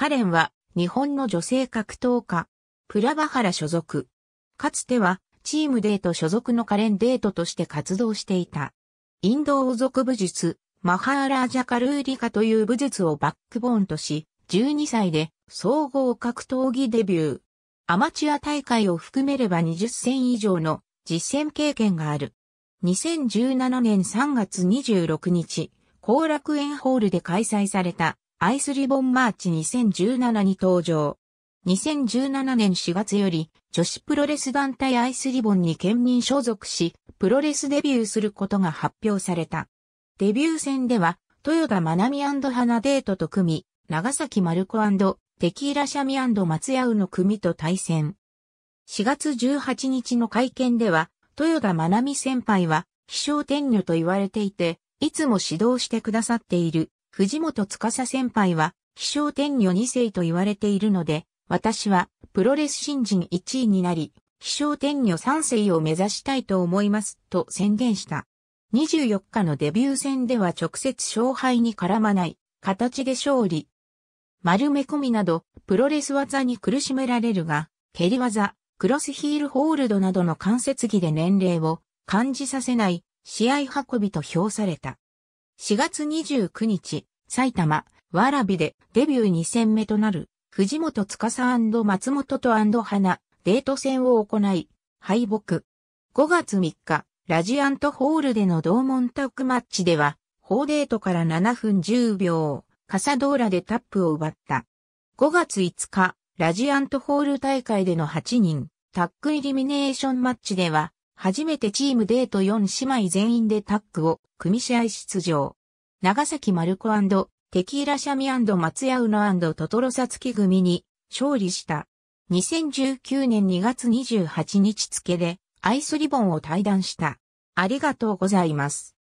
カレンは日本の女性格闘家、プラバハラ所属。かつてはチームデート所属のカレンデートとして活動していた。インド王族武術、マハーラージャカルーリカという武術をバックボーンとし、12歳で総合格闘技デビュー。アマチュア大会を含めれば20戦以上の実戦経験がある。2017年3月26日、後楽園ホールで開催されたアイスリボンマーチ2017に登場。2017年4月より女子プロレス団体アイスリボンに県民所属し、プロレスデビューすることが発表された。デビュー戦では、豊田真奈美花デートと組、み、長崎マルコテキーラシャミ松屋の組と対戦。4月18日の会見では、豊田真奈美先輩は、飛翔天女と言われていて、いつも指導してくださっている。藤本司先輩は、飛翔天女二世と言われているので、私は、プロレス新人1位になり、飛翔天女三世を目指したいと思います、と宣言した。24日のデビュー戦では直接勝敗に絡まない、形で勝利。丸め込みなど、プロレス技に苦しめられるが、蹴り技、クロスヒールホールドなどの関節技で年齢を感じさせない、試合運びと評された。4月29日、埼玉、わらびでデビュー2戦目となる、藤本司松本と花、デート戦を行い、敗北。5月3日、ラジアントホールでの同門タックマッチでは、ホーデートから7分10秒、カサドーラでタップを奪った。5月5日、ラジアントホール大会での8人、タックイリミネーションマッチでは、初めてチームデート4姉妹全員でタッグを組試合出場。長崎マルコテキーラシャミ松屋ウノトトロサツキ組に勝利した。2019年2月28日付でアイスリボンを退団した。ありがとうございます。